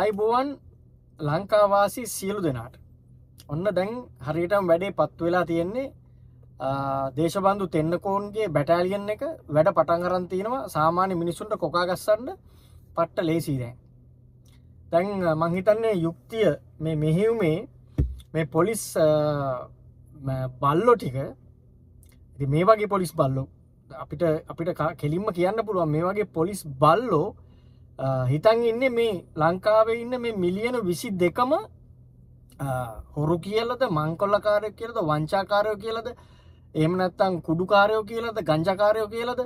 අයිබුවන් ලංකාවාසි සියලු දෙනාට ඔන්න දැන් හරිටම් වැඩේ පත්තු වෙලා තියෙන්නේ දේශබන්ධු තෙන්නකෝන්ගේ බැටාලියන් එක වැඩ පටන් කරන් තියෙනවා සාමාන්‍ය මිනිසුන්ට කොකාගස්සන්න පට්ට ලේසිදෑ තැන් මංහිතන්නේ යුක්තිය මේ මෙහිවුමේ මේ පොලිස් බල්ලෝ ටික මේ වගේ පොලිස් බල්ලෝ අපිට අපිට කෙලින්ම කියන්න පුළුවන් මේ වගේ පොලිස් බල්ලෝ හිතන් ඉන්න මේ ලංකාවේ ඉන්න මේ මිලියන විසි දෙකම හොරු කියලද මංකොල්ලකාරය කියලද වංචාකාරයෝ කියලද එම නැත්තං කුඩුකාරයෝ කියලද ගංජකාරයෝ කියලද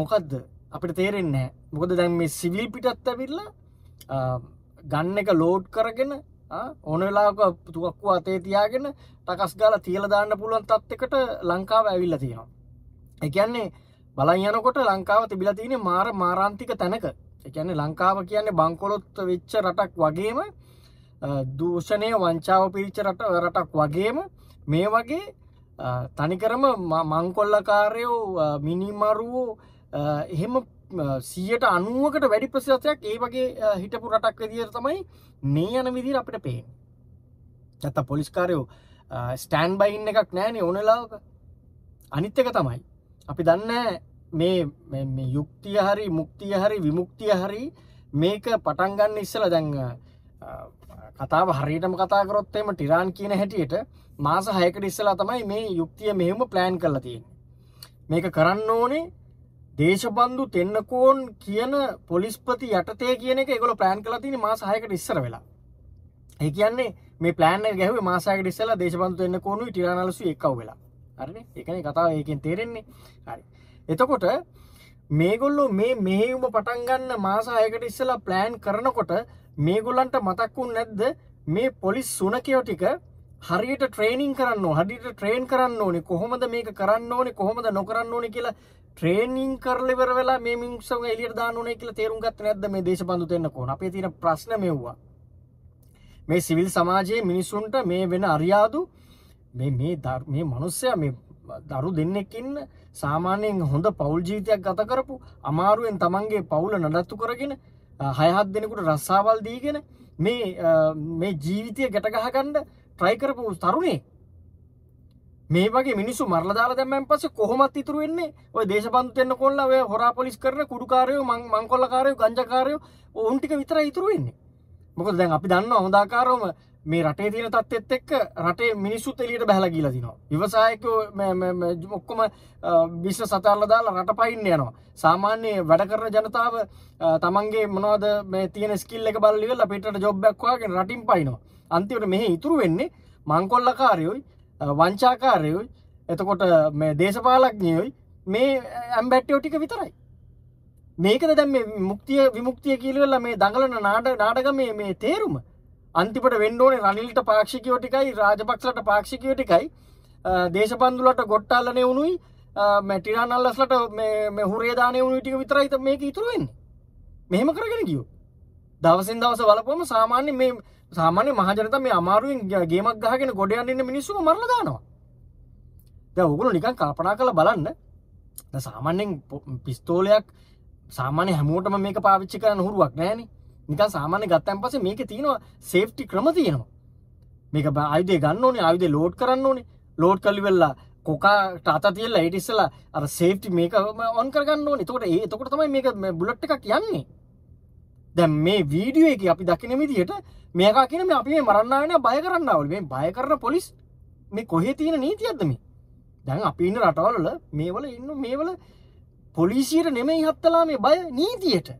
මොකක්ද අපිට තේරෙන්නේ මොකද දැන් මේ සිවිල් පිටත් ඇවිල්ල ගන්න එක ලෝඩ් කරගෙන ඕන වෙලාක තුවක්කු අතේ තියාගෙන ටකස් ගාල තියල දාන්න පුළුවන් තත්කට ලංකාව ඇවිල්ල තියෙනවා එකන්නේ බලන් යනකොට ලංකාව තිබිල තියෙන මාර මාරාන්තික තැනක එකන ලංකාව කියන්නේ බංකොලොත් වෙච්ච රටක් වගේම දූෂණය වංචාව පිරිච්ච රට රටක් වගේම මේ වගේ තනිකරම මංකොල්ලකාරයෝ මිනිමරුවෝ එහෙම සියට අනුවකට වැඩි ප්‍රසිලසයක් ඒ වගේ හිටපු රටක් විදිර තමයි මේ යන විදිර අපිට පේ ඇත පොලිස්කාරයෝ ස්ටෑන් බයින්න එකක් නෑනේ ඕනලාක අනිත්්‍යක තමයි අපි දන්න මේ යුක්තිය හරි මුක්තිය හරි විමුක්තිය හරි මේක පටන්ගන්න ඉස්සල දැංග කතාව හරිටම කතාකරොත්තේම ටිරාන් කියන හැටියට මාස හයකට ඉස්සලා තමයි මේ යුක්තිය මෙහෙම ප්ලෑන් කරලා තියෙන මේක කරන්න ඕනේ දේශබන්දු තෙන්නකෝන් කියන පොලිස්පති යටතේ කියන එක එකගොල ප්ලෑන් කලා තින මාස හයකට ඉස්සර වෙලා ඒ කියන්නේ මේ පලෑන ගැහව මාසාකට ඉස්සලා දේශබන්තු එන්න කෝනු ටිරානලසු එකක් වෙලා අරන එකන කතාව ඒකෙන් තේරෙන්නේ හරි එතකොට මේගොල්ලෝ මේ මෙහෙවුම පටන්ගන්න මාසායකට ඉස්සලා ප්ලෑන් කරනකොට මේගොල්ලන්ට මතක්වුන් නැද්ද මේ පොලිස් සුනකයෝ ටික හරියට ට්‍රේනිින් කරන්න හඩිට ට්‍රේන් කරන්න ඕනේ කොහොමද මේක කරන්න ඕනේ කොහොමද නොකරන්න ඕනේ කියලා ට්‍රේනිින් කරලිවර වෙලා මේ මිනිස්සව එලියට දානුනේ කියලා තේරුම්ගත් නැද්ද මේ දේශබඳු දෙන්න කොන අපේ තියෙන ප්‍රශ්න මෙව්වා මේ සිවිල් සමාජයේ මිනිසුන්ට මේ වෙන අරියාදු මේ මේ මේ මනුස්සය මේ දරු දෙන්නෙක්කින්න සාමාන්‍යයෙන් හොඳ පවුල් ජීවිතයක් ගත කරපු අමාරුවෙන් තමන්ගේ පවුල නඩත්තු කරගෙන හයහත් දෙනෙකුට රස්සාවල් දීගෙන මේ මේ ජීවිතය ගැටගහකණ්ඩ ට්‍රයිකරපු තරුණේ මේ වගේ මිනිස්සු මරලදාල දැමන් පස කොහොමත් ඉතුරු වෙන්නේ ඔය දේශපන්තෙන්න්න කොල්ල ඔය හොරා පොලිස් කරන කුඩුකාරයෝ මං මංකොල්ලකාරයෝ ගංජකාරයෝ ඔවුන්ටික විතර ඉතුරු වෙන්නේ මොකද දැන් අපි දන්න හොදාකාරෝම මේ රටේ තියෙන තත්ත්වෙත් එක්ක රටේ මිනිස්සුත් එලියට බැහැලා ගිහිලා තිනවා. ව්‍යවසායකයෝ ඔක්කොම බිස්නස් අතහැරලා දාලා රට පයින්න යනවා. සාමාන්‍ය වැඩ කරන ජනතාව තමන්ගේ මොනවද මේ තියෙන ස්කිල් එක බලලා ඉවරලා පිටරට ජොබ් එකක් හොයාගෙන රටින් පයින්නවා. අන්තිමට මෙහි ඉතුරු වෙන්නේ මංකොල්ලකාරයෝයි වංචාකාරයෝයි එතකොට මේ දේශපාලඥයෝයි මේ ඇම්බැට්ටියෝ ටික විතරයි. මේකද දැන් මේ මුක්තිය විමුක්තිය කියලා මේ දඟලන නාඩ නාටක මේ මේ තේරුම අන්තිපට වෙන්ඩෝනේ රනිල්ට පාක්ෂිකයෝ ටිකයි රාජපක්ෂලට පාක්ෂිකයෝ ටිකයි දේශබන්දුලට ගොට්ටාලනය වුණුයි මැටිරානල්ලස්ලට හුරේදානය වුණු ටික විතරයිත මේක ඉතුරුවෙන් මෙහෙම කරගෙන ගියෝ දවසින් දවස වලපොම සාමාන්‍ය මේ සාමාන්‍ය මහජනත මේ අමාරුවෙන් ගේමක් ගහගෙන ගොඩයන්න මිනිස්සු මරලදානවා ද ඔගුණු නිකන් කල්පනා කළ බලන්න සාමාන්‍යෙන් පිස්තෝලයක් සාමාන්‍ය හැමෝටම මේක පාවිච්චි කරන්න හුරුවක් නෑනේ නික සාමාන්‍ය ගත්තන් පසේ මේක තියෙනවා සේෆ්ටි ක්‍රම තියෙනවා මේක අයුදේ ගන්න ඕනේ අයුදේ ලෝඩ් කරන්න ඕනේ ලෝඩ් කල්ලි වෙල්ලා කොකාට අත තියල්ලා ඉටිස්සලා අර සේෆ්ටි මේක ඔන් කරගන්න ඕනේ තකොට ඒ තකොට තමයි මේක බුලට් එකක් යන්නේ දැන් මේ වීඩියෝ එක අපි දකින විදිහට මේකා කියන මේ අපි මේ මරන්න ආවේ බය කරන්න ආවලු මේ බය කරන පොලිස් මේ කොහේ තියෙන නීතියක්ද මේ දැන් අපි ඉන්න රටවල මේවල ඉන්න මේවල පොලිසියට නෙමෙයි හත්තලා මේ බය නීතියට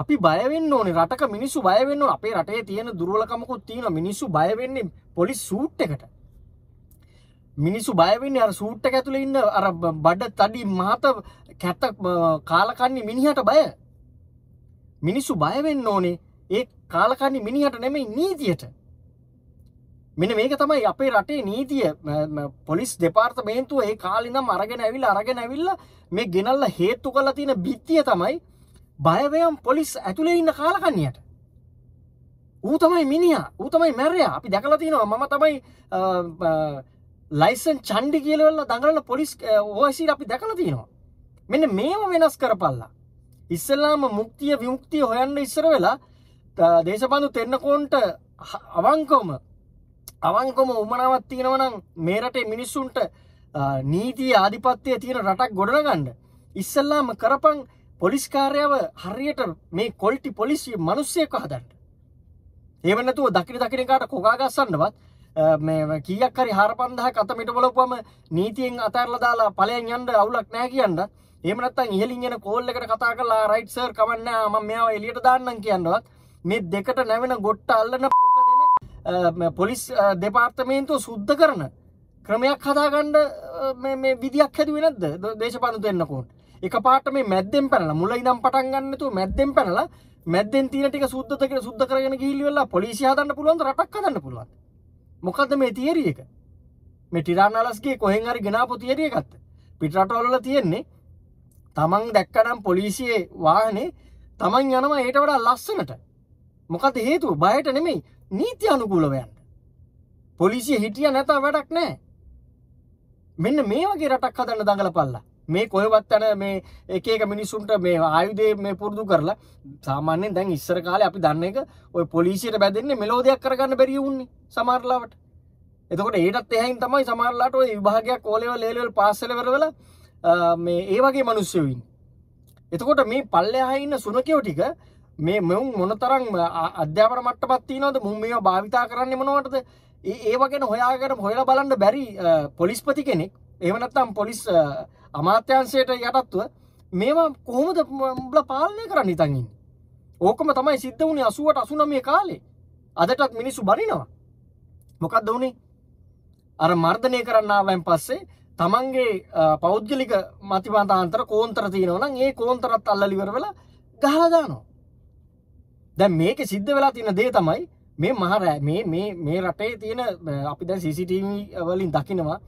අපි බයවෙන්න ඕනේ රටක මිනිස්සු බයවෙන්න අපේ රටේ තියෙන දුර්වලකමකුත් තියෙන මිනිස්සු බයවෙන්නේ පොලිස් සූට් එකට මිනිස්සු බයවෙන්නේ අර සූට් එක ඇතුලේ ඉන්න අර බඩ තඩි මහත කැත කාලකන්ණි මිනිහට බය මිනිස්සු බයවෙන්න ඕනේ ඒ කාලකන්ණි මිනිහට නෙමෙයි නීතියට මෙන්න මේක තමයි අපේ රටේ නීතිය පොලිස් දෙපාර්තමේන්තුව ඒ කාලේ ඉඳන් අරගෙන ඇවිල්ලා අරගෙන ඇවිල්ලා මේ ගෙනල්ලා හේතු කරලා තියෙන බිත්තිය තමයි බයවයම් පොලිස් ඇතුළේ ඉන්න කාලකන්නේයට ඌ තමයි මිනිිය ඌ තමයි මැරය අපි දැකලතිනවා මම තමයි ලයිසන් චන්්ඩි කියලවල්ල දඟලන්න පොලිස් ඕසිට අපි දැකලතිනවා මෙන්න මේම වෙනස් කරපල්ලා ඉස්සල්ලාම මුක්තිය විමුක්තිය හොයන්න ඉස්සර වෙලා දේශපන්දු තෙන්නකෝන්ට අවංකෝම අවංකොම උමනාවත් තියෙනවනම් මේරටේ මිනිස්සුන්ට නීතිය ආධිපත්‍යය තියෙන රටක් ගොඩනගන්න ඉස්සල්ලාම කරපං පොලිස්කාරයාව හරියට මේ කොල්ටි පොලිසිය මනුස්සයක හදන්ට. ඒවනතුව දකින දකිනකාට කොගාගස්සන්නවත් කියක් හරි හාර පන්දහ කතමිට බලපුම නීතියෙන් අතැරලදාලා පලයන් යන්ඩ අවුලක් නෑ කියන්න ඒමනත්තන් ඉහලින් ගෙන කෝල්ලකට කතා කලා රයිට්සර් කමන්න ම මෙයාව එලියට දාන්නන් කියන්නවත් මේ දෙකට නැවෙන ගොට්ට අල්ලන දෙන පොලිස් දෙපාර්තමේන්තුව සුද්ධ කරන ක්‍රමයක් හදාගණ්ඩ විදික් හැදුවෙනද දේශපාන දෙන්නකෝට එක පාට මේ මැද්දෙන් පැනලා මුල ඉඳන් පටන් ගන්න නැතුව මැද්දෙන් පැනලා මැද්දෙන් තියෙන ටික සුද්ධද කියලා සුද්ධ කරගෙන ගිහිල්ලි වෙලා පොලිසිය හදන්න පුළුවන්ද රටක් හදන්න පුළුවන්ද මොකද්ද මේ තියරි එක මේ ටිරානලස්ගේ කොහෙන් හරි ගෙනාපු තියරි එකත් පිටරටවල තියෙන්නේ තමන් දැක්කනම් පොලිසියේ වාහනේ තමන් යනවා ඒට වඩා ලස්සනට මොකද හේතුව බයට නෙමෙයි නීති අනුකූලව යන්න. පොලිසිය හිටිය නැත වැඩක් නැහැ. මෙන්න මේ වගේ රටක් හදන්න දඟලපල්ලා. මේ කොහෙවත් යන මේ එක එක මිනිස්සුන්ට මේ ආයුධය මේ පුරුදු කරලා සාමාන්‍යයෙන් දැන් ඉස්සර කාලේ අපි දන්න එක ඔය පොලිසියට බැදෙන්නේ මෙලෝදයක් කරගන්න බැරි වුණේ සමහරලාවට. එතකොට ඒටත් එහැයින් තමයි සමහරලාට ඔය විභාගයක් ඕලෙව ලේලෙවල් පාසල වල මේ ඒ වගේ මිනිස්සු ඉන්නේ. එතකොට මේ පල්ලෙහා ඉන්න සුනකයෝ ටික මේ මුන් මොනතරම් අධ්‍යාපන මට්ටමක් තියනවද මුන් මේවා භාවිතා කරන්නේ මොනවටද? ඒ ඒව ගැන හොයාගෙන හොයලා බලන්න බැරි පොලිස්පති කෙනෙක්. එහෙම නැත්නම් පොලිස් අමාත්‍යංශයට යටත්ව මේවා කොහොමද බල පාලනය කරන්න හිතන්ගින් ඕකම තමයි සිද්ධ වුණේ අසුවට අසුන මේ කාලේ අදටත් මිනිස්සු බනිනවා මොකක්ද වුණේ අර මර්ධනය කරන්නාවැන් පස්සේ තමන්ගේ පෞද්ගලික මතිබන්තාන්තර කෝන්තර තියෙනවන ඒ කෝන්තරත් අල්ලලිවර වෙලා ගහලාදානවා දැන් මේක සිද්ධ වෙලා තියෙන දේ තමයි මේ මහර මේ මේ රටේ තියෙන අපි දැන් CCTV වලින් දකිනවා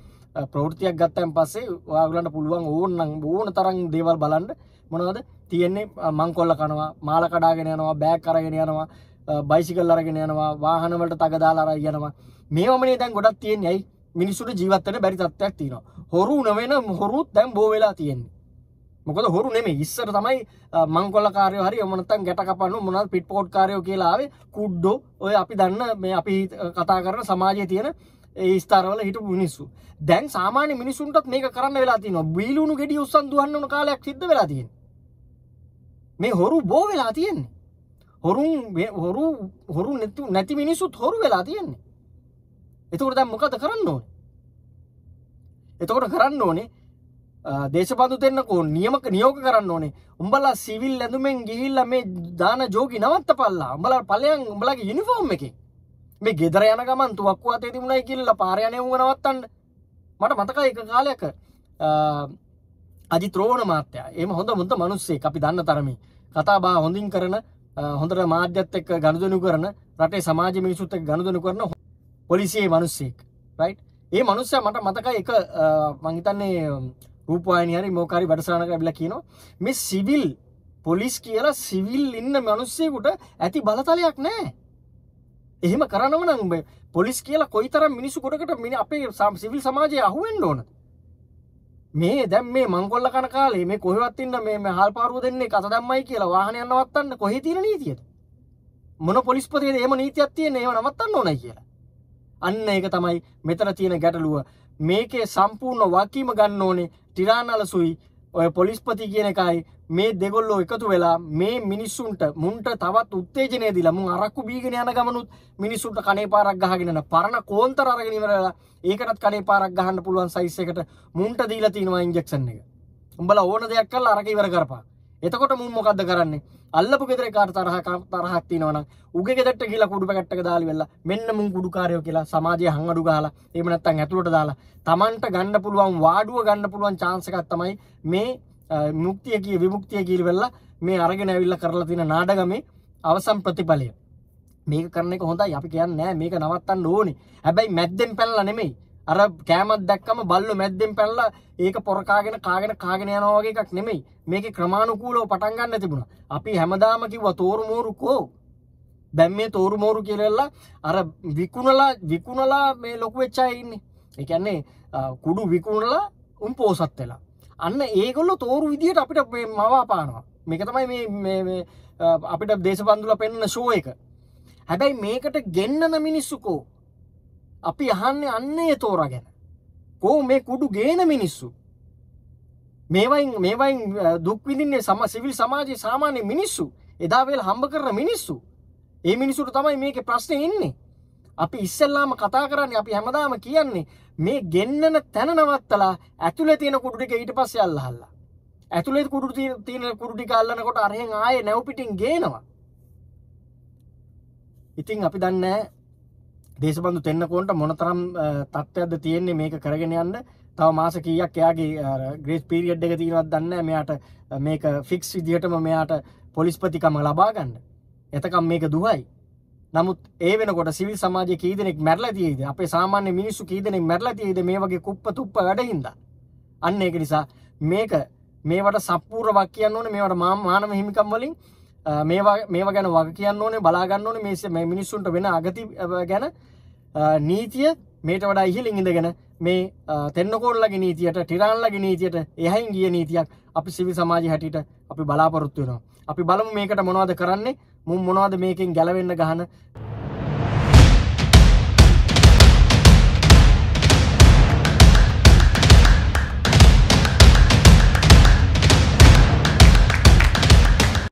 ප්‍රෝෘතියක් ගත්තයන් පස්සේ ඔයාගලන්ට පුළුවන් ඕන්නම් ඕන තරන් දේවල් බලන්ඩ මොනවද තියෙන්නේ මංකොල්ල කනවා මාල කඩාගෙන යනවා බෑක් කරගෙන යනවා බයිසිකල් අරගෙන යනවා වාහනවලට තගදාලාර යනවා මේමනේ දැන් ගොඩක් තියෙන් යයි මිනිසුට ජීවත්තන බැරි තත්වයක් තියෙනවා හොරු නවෙන හොරුත් දැම් බෝවෙලා තියෙන්නේ මොකද හොරු නෙමේ ඉස්සර තමයි මංකොල කාරය හරි මනත්තන් ගැට කපන්න මොනල් පිට් පෝට් කාරයෝ කියලාවේ කුඩ්ඩෝ ඔය අපි දන්න මේ අපි කතා කරන සමාජය තියෙන ඒ ස්ථාරවල හිටපු මිනිස්සු. දැන් සාමාන්‍ය මිනිසුන්ටත් මේක කරන්න වෙලා තියෙනවා. බීලුණු ගෙඩිය උස්සන් දුවන්න ඕන කාලයක් සිද්ධ වෙලා තියෙනවා. මේ හොරු බෝ වෙලා තියෙන්නේ. හොරුන් හොරු හොරු නැති නැති මිනිස්සුත් හොරු වෙලා තියෙන්නේ. එතකොට දැන් මොකද කරන්න ඕනේ? එතකොට කරන්න ඕනේ දේශපන්දු දෙන්නකෝ නියමක නියෝග කරන්න ඕනේ. උඹලා සිවිල් ඇඳුමෙන් ගිහිල්ලා මේ දාන ජෝගි නවත්තපල්ලා. උඹලා පළයන් උඹලාගේ යුනිෆෝම් එකේ මේ ගෙදර යන ගමන් තුවක්කු අතේ තිබුණයි කියලා පාරයනය වුණ නවත්තන්න මට මතක එක කාලයක අජි ත්‍රෝණ මාත්‍යය එම හොඳ මුද මනුස්සේ අපි දන්න තරමි කතාබා හොඳින් කරන හොඳට මාධ්‍යත් එක්ක ගණදනු කරන රටේ සමාජ මිනිසුත් එක්ක ගණදනු කරන පොලිසියේ මිනිස්සෙක් රයිට් ඒ මිනිස්සයා මට මතකයි එක මං හිතන්නේ රූපවාහිනිය හරි මොකාරි වැඩසටහනක ලැබිලා කියනවා මේ සිවිල් පොලිස් කියලා සිවිල් ඉන්න මිනිස්සෙකුට ඇති බලතලයක් නැහැ එහෙම කරනව නම් පොලිස් කියලා කොයිතරම් මිනිස්සු ගොඩකට මිනි අපේ සිවිල් සමාජය අහුවෙන්න ඕනද මේ දැම් මේ මංගොල්ල කන කාලේ මේ කොහවත්තින්න මේ හල් පාරුව දෙන්නේ කත දම්මයි කියලා වාහනයන්නවත්තන්න කොහෙ තිර නීතියට මොන පොලිස්පතිේ එම නීතියක් තියෙන ඒව නවත්තන්න ඕනයි කියලා අන්න ඒක තමයි මෙතන තියෙන ගැටලුව මේකේ සම්පූර්ණ වකීම ගන්න ඕනේ ටිරානලසුයි ඔය පොලිස්පති කියන එකයි මේ දෙගොල්ලෝ එකතු වෙලා මේ මිනිස්සුන්ට මුන්ට තවත් උත්තේජනය දිලා මුන් අරක්කු බීගෙන යන ගමනුත් මිනිස්සුන්ට කනේ පාරක් ගහගෙන යන පරණ කෝන්තර අරගෙන ඉවරලා ඒකටත් කනේ පාරක් ගහන්න පුළුවන් සයිස් එකට මුන්ට දීලා තිනවා ඉන්ජෙක්ෂන් එක. උඹලා ඕන දෙයක් කරලා අරක ඉවර කරපන්. එතකොට මුන් මොකද්ද කරන්නේ? අල්ලපු ගෙදර කාට තරහ තරහක් තියෙනවනම් උගේ ගෙදරට කියලා කුඩු පැකට්ටක දාලා වෙලා මෙන්න මුන් කුඩුකාරයෝ කියලා සමාජයේ හං අඩු ගහලා එහෙම නැත්නම් ඇතුළට දාලා Tamanට ගන්න පුළුවන් වාඩුව ගන්න පුළුවන් chance එකක් තමයි මේ මුක්තිය කිය විමුක්තිය කියලා වෙලා මේ අරගෙන ඇවිල්ලා කරලා තියෙන නාඩගමේ අවසන් ප්‍රතිඵලය මේක කරන එක හොඳයි අපි කියන්නේ නෑ මේක නවත්තන්න ඕනේ හැබැයි මැද්දෙන් පැනලා නෙමෙයි අර කෑමත් දැක්කම බල්ලු මැද්දෙන් පැල්ලා ඒක පොරකාගෙන කාගෙන කාගෙන යනවා වගේ එකක් නෙමෙයි. මේකේ ක්‍රමානුකූලව පටන් ගන්න තිබුණා. අපි හැමදාම කිව්වා තෝරු මෝරු කෝ. දැන් මේ තෝරු මෝරු කියලා අර විකුණලා විකුණලා මේ ලොකු වෙච්ච අය ඉන්නේ. ඒ කියන්නේ කුඩු විකුණලා උන් පෝසත් වෙලා. අන්න ඒගොල්ලෝ තෝරු විදියට අපිට මේ මවා පානවා. මේක තමයි මේ මේ මේ අපිට දේශබන්දුලා පෙන්වන ෂෝ එක. හැබැයි මේකට ගෙන්නන මිනිස්සුකෝ අපි අහන්න අන්නේ තෝර ගැන කෝ මේ කුඩු ගේන මිනිස්සු මේවයින් මේවයින් දුක්විදින්නේ සම සිවිල් සමාජයේ සාමාන්‍ය මිනිස්සු එදා වෙල් හම්බ කරන මිනිස්සු ඒ මිනිසුට තමයි මේක ප්‍රශ්නේ ඉන්නේ අපි ඉස්සල්ලාම කතා කරන්නේ අපි හැමදාම කියන්නේ මේ ගෙන්නන තැන නවත්තලා ඇතුලේ තියෙන කුඩු ටික ඊට පස්සේ අල්ලහල්ලා. ඇතුලේ කුඩු තියෙන කුඩු ටික අල්ලනකොට අරහෙන් ආයේ නැව් පිටින් ගේනවා. ඉතින් අපි දන්නේ දේශබඳු තෙන්නකෝන්ට මොනතරම් තත්ත්වයක්ද තියෙන්නේ මේක කරගෙන යන්න තව මාස කීයක් එයාගේ ග්‍රේස් පීරියඩ් එක තියෙනවත් දන්න මෙයාට මේක ෆික්ස් විදිහටම මෙයාට පොලිස්පතිකම ලබාගන්න එතකම් මේක දුවයි නමුත් ඒ වෙනකොට සිවිල් සමාජය කීදෙනෙක් මැරලා තියෙයිද අපේ සාමාන්‍ය මිනිස්සු කීදෙනෙක් මැරලා තියෙයිද මේ වගේ කුප්ප තුප්ප වැඩින්ද අන්න ඒක නිසා මේක මේවට සම්පූර්ණවක් කියන්න ඕනේ මේවට මානව හිමිකම් වලින් මේවා මේවා ගැන වග කියන්න ඕනේ බලා ගන්න ඕනේ මේ මිනිස්සුන්ට වෙන අගති ගැන නීතිය මේට වඩා ඉහිලින් ඉඳගෙන මේ තෙන්නකෝල්ලගේ නීතියට ටිරාන්ලගේ නීතියට එහයින් ගිය නීතියක් අපි සිවි සමාජ හැටියට අපි බලාපොරොත්තු වෙනවා. අපි බලමු මේකට මොනවද කරන්නේ මුම් මොනවද මේකෙන් ගැලවෙන්න ගහන